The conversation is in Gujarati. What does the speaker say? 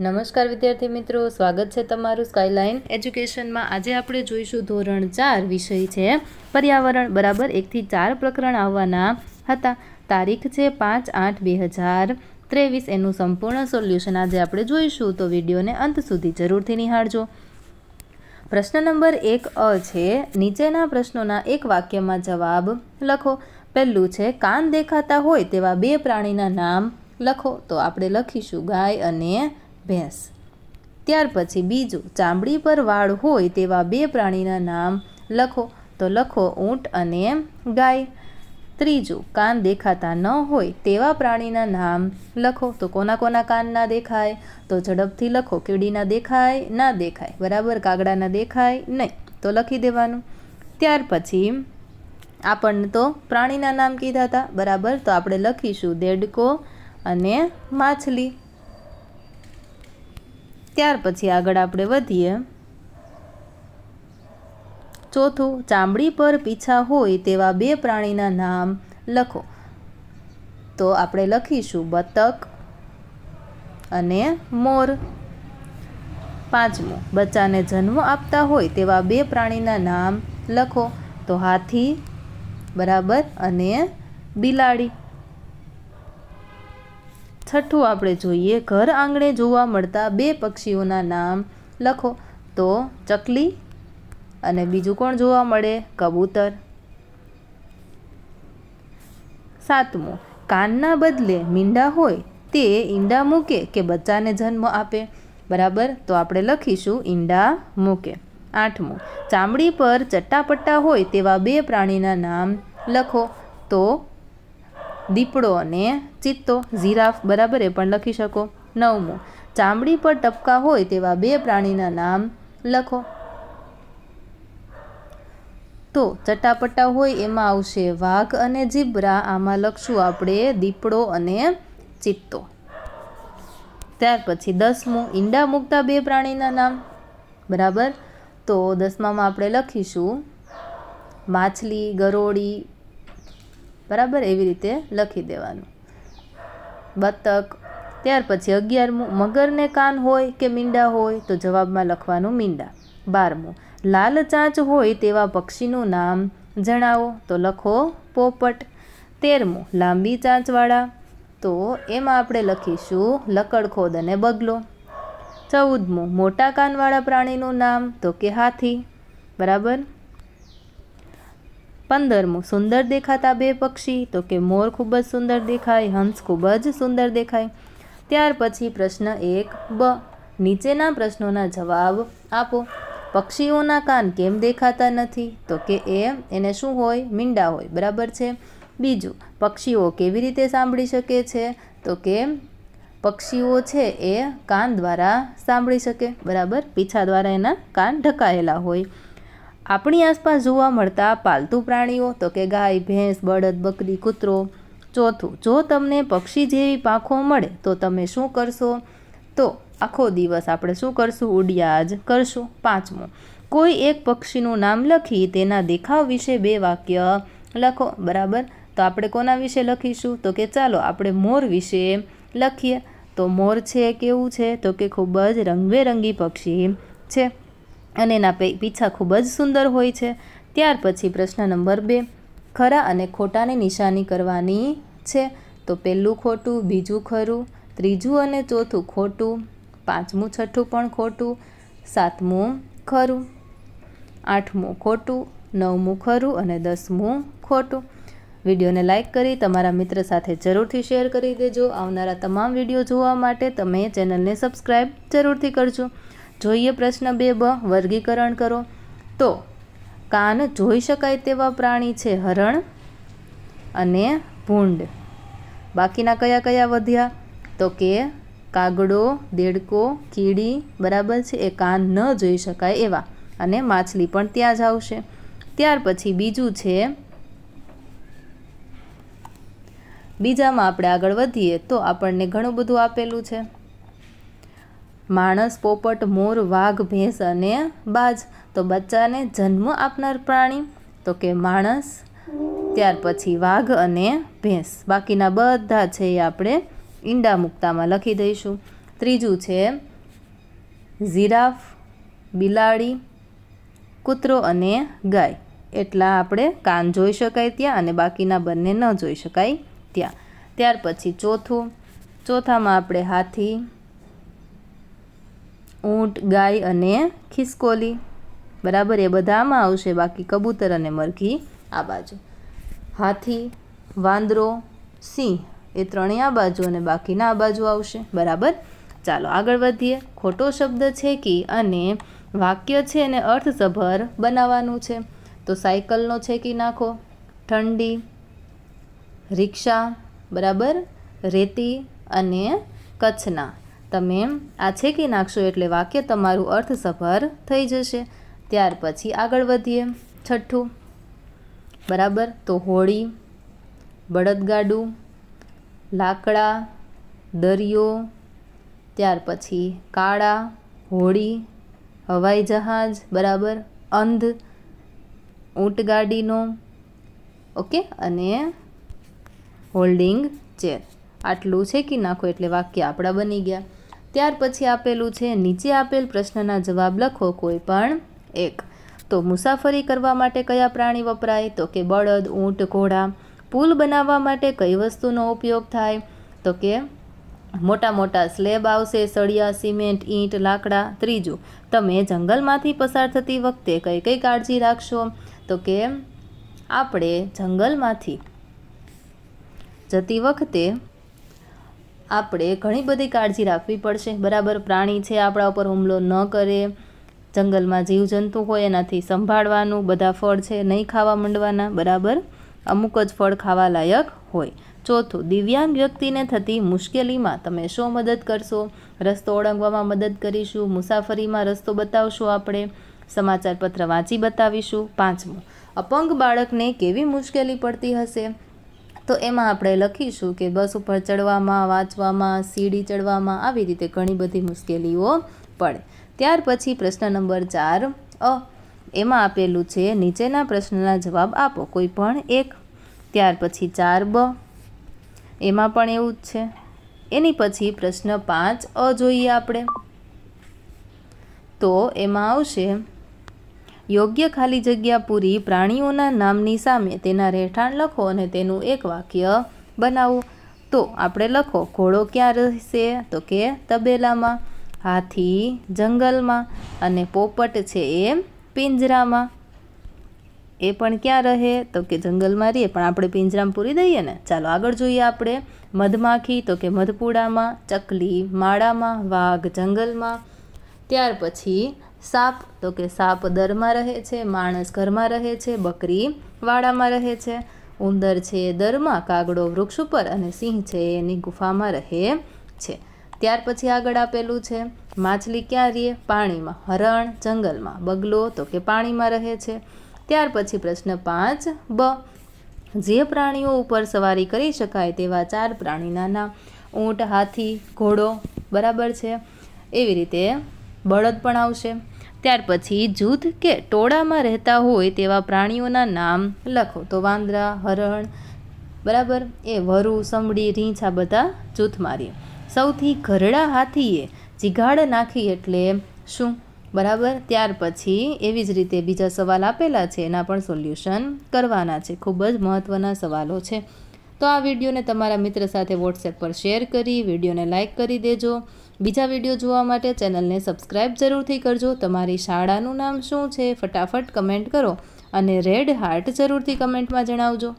નમસ્કાર વિદ્યાર્થી મિત્રો સ્વાગત છે તમારું સ્કાયલાઇન એજ્યુકેશનમાં આજે આપણે જોઈશું ધોરણ ચાર વિષય છે પર્યાવરણ બરાબર એકથી ચાર પ્રકરણ આવવાના હતા તારીખ છે પાંચ આઠ બે હજાર ત્રેવીસ એનું સંપૂર્ણ સોલ્યુશન આજે આપણે જોઈશું તો વિડીયોને અંત સુધી જરૂરથી નિહાળજો પ્રશ્ન નંબર એક અ છે નીચેના પ્રશ્નોના એક વાક્યમાં જવાબ લખો પહેલું છે કાન દેખાતા હોય તેવા બે પ્રાણીના નામ લખો તો આપણે લખીશું ગાય અને ભેંસ ત્યાર પછી બીજું ચામડી પર વાળ હોય તેવા બે પ્રાણીના નામ લખો તો લખો ઊંટ અને ગાય ત્રીજું કાન દેખાતા ન હોય તેવા પ્રાણીના નામ લખો તો કોના કોના કાન ના દેખાય તો ઝડપથી લખો કીડીના દેખાય ના દેખાય બરાબર કાગડાના દેખાય નહીં તો લખી દેવાનું ત્યાર પછી આપણને તો પ્રાણીના નામ કીધા હતા બરાબર તો આપણે લખીશું દેડકો અને માછલી ત્યાર પછી આગળ આપણે વધીએ ચોથું ચામડી પર પીછા હોય તેવા બે પ્રાણીના નામ લખો તો આપણે લખીશું બતક અને મોર પાંચમું બચ્ચાને જન્મ આપતા હોય તેવા બે પ્રાણીના નામ લખો તો હાથી બરાબર અને બિલાડી છઠ્ઠું આપણે જોઈએ ઘર આંગણે જોવા મળતા બે પક્ષીઓના નામ લખો તો ચકલી અને બીજું કોણ જોવા મળે કબૂતર સાતમું કાનના બદલે મીંડા હોય તે ઈંડા મૂકે કે બચ્ચાને જન્મ આપે બરાબર તો આપણે લખીશું ઈંડા મૂકે આઠમું ચામડી પર ચટ્ટાપટ્ટા હોય તેવા બે પ્રાણીના નામ લખો તો દીપડો અને ચિત્તો જીરાફ બરાબર એ પણ લખી શકો નવમું ચામડી પર ટપકા હોય તેવા બે પ્રાણીના નામ લખો તો ચટાપટા હોય એમાં આવશે વાઘ અને જીબ્રા આમાં લખશું આપણે દીપડો અને ચિત્તો ત્યાર પછી દસમું ઈંડા મૂકતા બે પ્રાણીના નામ બરાબર તો દસમામાં આપણે લખીશું માછલી ગરોળી બરાબર એવી રીતે લખી દેવાનું બતક ત્યાર પછી અગિયારમું મગરને કાન હોય કે મીંડા હોય તો જવાબમાં લખવાનું મીંડા બારમું લાલ ચાંચ હોય તેવા પક્ષીનું નામ જણાવો તો લખો પોપટ તેરમું લાંબી ચાંચવાળા તો એમાં આપણે લખીશું લકડખોદ અને બગલો ચૌદમું મોટા કાનવાળા પ્રાણીનું નામ તો કે હાથી બરાબર પંદરમું સુંદર દેખાતા બે પક્ષી તો કે મોર ખૂબ જ સુંદર દેખાય હંસ ખૂબ જ સુંદર દેખાય ત્યાર પછી પ્રશ્ન એક બ નીચેના પ્રશ્નોના જવાબ આપો પક્ષીઓના કાન કેમ દેખાતા નથી તો કે એ એને શું હોય મીંડા હોય બરાબર છે બીજું પક્ષીઓ કેવી રીતે સાંભળી શકે છે તો કે પક્ષીઓ છે એ કાન દ્વારા સાંભળી શકે બરાબર પીછા દ્વારા એના કાન ઢકાયેલા હોય આપણી આસપાસ જોવા મળતા પાલતુ પ્રાણીઓ તો કે ગાય ભેંસ બળદ બકરી કૂતરો ચોથું જો તમને પક્ષી જેવી પાંખો મળે તો તમે શું કરશો તો આખો દિવસ આપણે શું કરશું ઉડિયા જ કરશું પાંચમું કોઈ એક પક્ષીનું નામ લખી તેના દેખાવ વિશે બે વાક્ય લખો બરાબર તો આપણે કોના વિશે લખીશું તો કે ચાલો આપણે મોર વિશે લખીએ તો મોર છે કેવું છે તો કે ખૂબ જ રંગબેરંગી પક્ષી છે અને એના પીછા ખૂબ જ સુંદર હોય છે ત્યાર પછી પ્રશ્ન નંબર બે ખરા અને ખોટાની નિશાની કરવાની છે તો પહેલું ખોટું બીજું ખરું ત્રીજું અને ચોથું ખોટું પાંચમું છઠ્ઠું પણ ખોટું સાતમું ખરું આઠમું ખોટું નવમું ખરું અને દસમું ખોટું વિડીયોને લાઇક કરી તમારા મિત્ર સાથે જરૂરથી શેર કરી દેજો આવનારા તમામ વિડીયો જોવા માટે તમે ચેનલને સબસ્ક્રાઈબ જરૂરથી કરજો જોઈએ પ્રશ્ન બે બ વર્ગીકરણ કરો તો કાન જોઈ શકાય તેવા પ્રાણી છે હરણ અને ભૂંડ બાકીના કયા કયા વધ્યા તો કે કાગડો દેડકો કીડી બરાબર છે એ કાન ન જોઈ શકાય એવા અને માછલી પણ ત્યાં જ આવશે ત્યાર પછી બીજું છે બીજામાં આપણે આગળ વધીએ તો આપણને ઘણું બધું આપેલું છે માણસ પોપટ મોર વાઘ ભેંસ અને બાજ તો બચ્ચાને જન્મ આપનાર પ્રાણી તો કે માણસ ત્યાર પછી વાઘ અને ભેંસ બાકીના બધા છે એ આપણે ઈંડા મુક્તામાં લખી દઈશું ત્રીજું છે જીરાફ બિલાડી કૂતરો અને ગાય એટલા આપણે કાન જોઈ શકાય ત્યાં અને બાકીના બંને ન જોઈ શકાય ત્યાં ત્યાર પછી ચોથું ચોથામાં આપણે હાથી ઊંટ ગાય અને ખિસકોલી બરાબર એ બધામાં આવશે બાકી કબૂતર અને મરઘી આ બાજુ હાથી વાંદરો સિંહ એ ત્રણેય આ બાજુ અને બાકીના આ બાજુ આવશે બરાબર ચાલો આગળ વધીએ ખોટો શબ્દ છે કે અને વાક્ય છે એને અર્થસભર બનાવવાનું છે તો સાયકલનો છે કે નાખો ઠંડી રિક્ષા બરાબર રેતી અને કચ્છના તમે આ છે કે નાખશો એટલે વાક્ય તમારું અર્થસભર થઈ જશે ત્યાર પછી આગળ વધીએ છઠ્ઠું બરાબર તો હોળી બળદગાડું લાકડા દરિયો ત્યાર પછી કાળા હોળી હવાઈ જહાજ બરાબર અંધ ઊંટગાડીનો ઓકે અને હોલ્ડિંગ ચેર આટલું છે કે નાખો એટલે વાક્ય આપણા બની ગયા ત્યાર પછી આપેલું છે નીચે આપેલ પ્રશ્નના જવાબ લખો કોઈ પણ એક તો મુસાફરી કરવા માટે કયા પ્રાણી વપરાય તો કે બળદ ઊંટ ઘોડા પુલ બનાવવા માટે કઈ વસ્તુનો ઉપયોગ થાય તો કે મોટા મોટા સ્લેબ આવશે સળિયા સિમેન્ટ ઈંટ લાકડા ત્રીજું તમે જંગલમાંથી પસાર થતી વખતે કઈ કઈ કાળજી રાખશો તો કે આપણે જંગલમાંથી જતી વખતે આપણે ઘણી બધી કાળજી રાખવી પડશે બરાબર પ્રાણી છે આપણા ઉપર હુમલો ન કરે જંગલમાં જીવજંતુ હોય એનાથી સંભાળવાનું બધા ફળ છે નહીં ખાવા માંડવાના બરાબર અમુક જ ફળ ખાવા લાયક હોય ચોથું દિવ્યાંગ વ્યક્તિને થતી મુશ્કેલીમાં તમે શું મદદ કરશો રસ્તો ઓળંગવામાં મદદ કરીશું મુસાફરીમાં રસ્તો બતાવશું આપણે સમાચારપત્ર વાંચી બતાવીશું પાંચમું અપંગ બાળકને કેવી મુશ્કેલી પડતી હશે તો એમાં આપણે લખીશું કે બસ ઉપર ચડવામાં વાંચવામાં સીડી ચડવામાં આવી રીતે ઘણી બધી મુશ્કેલીઓ પડે ત્યાર પછી પ્રશ્ન નંબર ચાર અ એમાં આપેલું છે નીચેના પ્રશ્નના જવાબ આપો કોઈ પણ એક ત્યાર પછી ચાર બ એમાં પણ એવું જ છે એની પછી પ્રશ્ન પાંચ અ જોઈએ આપણે તો એમાં આવશે યોગ્ય ખાલી જગ્યા પૂરી પ્રાણીઓના નામની સામે તેના રહેઠાણ લખો અને તેનું એક વાક્ય બનાવો તો આપણે લખો ઘોડો ક્યાં રહેશે તો કે તબેલામાં હાથી જંગલમાં અને પોપટ છે એ પિંજરામાં એ પણ ક્યાં રહે તો કે જંગલમાં રહીએ પણ આપણે પિંજરામાં પૂરી દઈએ ને ચાલો આગળ જોઈએ આપણે મધમાખી તો કે મધપુડામાં ચકલી માળામાં વાઘ જંગલમાં ત્યાર પછી સાપ તો કે સાપ દરમાં રહે છે માણસ ઘરમાં રહે છે બકરી વાડામાં રહે છે ઉંદર છે દરમાં કાગડો વૃક્ષ ઉપર અને સિંહ છે એની ગુફામાં રહે છે ત્યાર પછી આગળ આપેલું છે માછલી ક્યાં રહે પાણીમાં હરણ જંગલમાં બગલો તો કે પાણીમાં રહે છે ત્યાર પછી પ્રશ્ન પાંચ બ જે પ્રાણીઓ ઉપર સવારી કરી શકાય તેવા ચાર પ્રાણીના નામ ઊંટ હાથી ઘોડો બરાબર છે એવી રીતે બળદ પણ આવશે ત્યાર પછી જૂથ કે ટોળામાં રહેતા હોય તેવા પ્રાણીઓના નામ લખો તો વાંદરા હરણ બરાબર એ વરુ સમડી રીંછ આ બધા જૂથ મારીએ સૌથી ઘરડા હાથીએ જીઘાડ નાખી એટલે શું બરાબર ત્યાર પછી એવી જ રીતે બીજા સવાલ આપેલા છે એના પણ સોલ્યુશન કરવાના છે ખૂબ જ મહત્ત્વના સવાલો છે તો આ વિડીયોને તમારા મિત્ર સાથે વોટ્સએપ પર શેર કરી વિડીયોને લાઇક કરી દેજો બીજા વિડીયો જોવા માટે ચેનલને સબસ્ક્રાઈબ જરૂરથી કરજો તમારી શાળાનું નામ શું છે ફટાફટ કમેન્ટ કરો અને રેડ હાર્ટ જરૂરથી કમેન્ટમાં જણાવજો